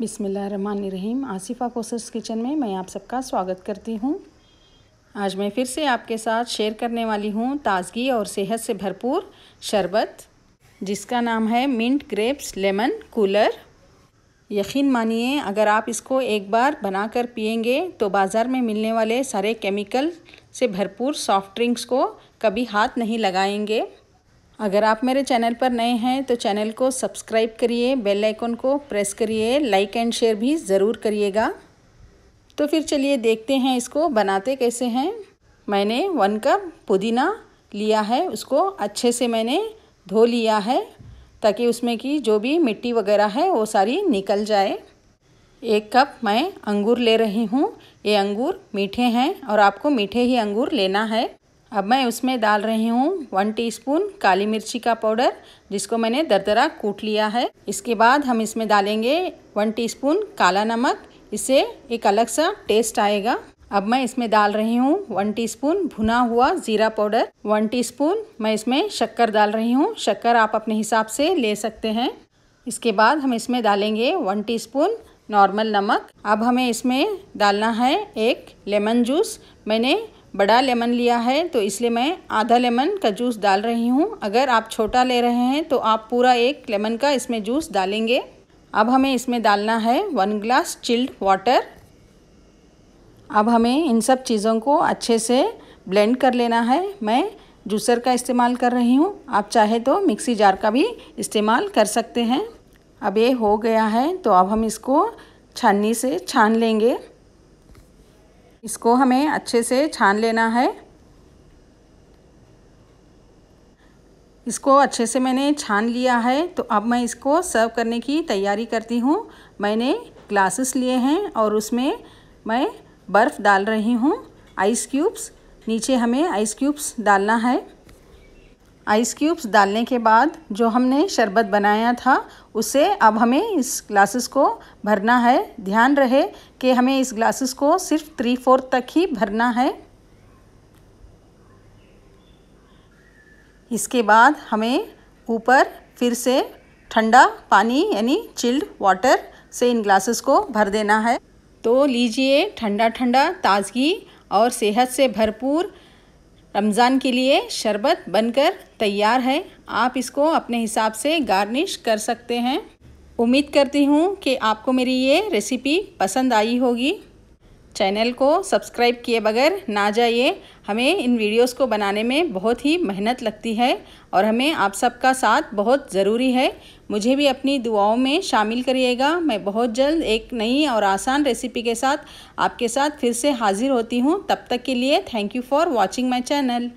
बिसमिल्ल रहीम आसिफ़ा कोसर्स kitchen में मैं आप सबका स्वागत करती हूँ आज मैं फिर से आपके साथ शेयर करने वाली हूँ ताज़गी और सेहत से भरपूर शरबत जिसका नाम है मिंट ग्रेप्स लेमन कूलर यकीन मानिए अगर आप इसको एक बार बना कर पियेंगे तो बाज़ार में मिलने वाले सारे केमिकल से भरपूर सॉफ्ट ड्रिंक्स को कभी हाथ नहीं लगाएंगे अगर आप मेरे चैनल पर नए हैं तो चैनल को सब्सक्राइब करिए बेल आइकन को प्रेस करिए लाइक एंड शेयर भी ज़रूर करिएगा तो फिर चलिए देखते हैं इसको बनाते कैसे हैं मैंने वन कप पुदीना लिया है उसको अच्छे से मैंने धो लिया है ताकि उसमें की जो भी मिट्टी वगैरह है वो सारी निकल जाए एक कप मैं अंगूर ले रही हूँ ये अंगूर मीठे हैं और आपको मीठे ही अंगूर लेना है अब मैं उसमें डाल रही हूँ वन टीस्पून काली मिर्ची का पाउडर जिसको मैंने दरदरा कूट लिया है इसके बाद हम इसमें डालेंगे वन टीस्पून काला नमक इससे एक अलग सा टेस्ट आएगा अब मैं इसमें डाल रही हूँ वन टीस्पून भुना हुआ ज़ीरा पाउडर वन टीस्पून मैं इसमें शक्कर डाल रही हूँ शक्कर आप अपने हिसाब से ले सकते हैं इसके बाद हम इसमें डालेंगे वन टी नॉर्मल नमक अब हमें इसमें डालना है एक लेमन जूस मैंने बड़ा लेमन लिया है तो इसलिए मैं आधा लेमन का जूस डाल रही हूँ अगर आप छोटा ले रहे हैं तो आप पूरा एक लेमन का इसमें जूस डालेंगे अब हमें इसमें डालना है वन ग्लास चिल्ड वाटर अब हमें इन सब चीज़ों को अच्छे से ब्लेंड कर लेना है मैं जूसर का इस्तेमाल कर रही हूँ आप चाहे तो मिक्सी जार का भी इस्तेमाल कर सकते हैं अब ये हो गया है तो अब हम इसको छन्नी से छान लेंगे इसको हमें अच्छे से छान लेना है इसको अच्छे से मैंने छान लिया है तो अब मैं इसको सर्व करने की तैयारी करती हूँ मैंने ग्लासेस लिए हैं और उसमें मैं बर्फ़ डाल रही हूँ आइस क्यूब्स नीचे हमें आइस क्यूब्स डालना है आइस क्यूब्स डालने के बाद जो हमने शरबत बनाया था उसे अब हमें इस ग्लासेस को भरना है ध्यान रहे कि हमें इस ग्लासेस को सिर्फ थ्री फोर्थ तक ही भरना है इसके बाद हमें ऊपर फिर से ठंडा पानी यानी चिल्ड वाटर से इन ग्लासेस को भर देना है तो लीजिए ठंडा ठंडा ताज़गी और सेहत से भरपूर रमज़ान के लिए शरबत बनकर तैयार है आप इसको अपने हिसाब से गार्निश कर सकते हैं उम्मीद करती हूँ कि आपको मेरी ये रेसिपी पसंद आई होगी चैनल को सब्सक्राइब किए बगैर ना जाइए हमें इन वीडियोस को बनाने में बहुत ही मेहनत लगती है और हमें आप सबका साथ बहुत ज़रूरी है मुझे भी अपनी दुआओं में शामिल करिएगा मैं बहुत जल्द एक नई और आसान रेसिपी के साथ आपके साथ फिर से हाज़िर होती हूँ तब तक के लिए thank you for watching my channel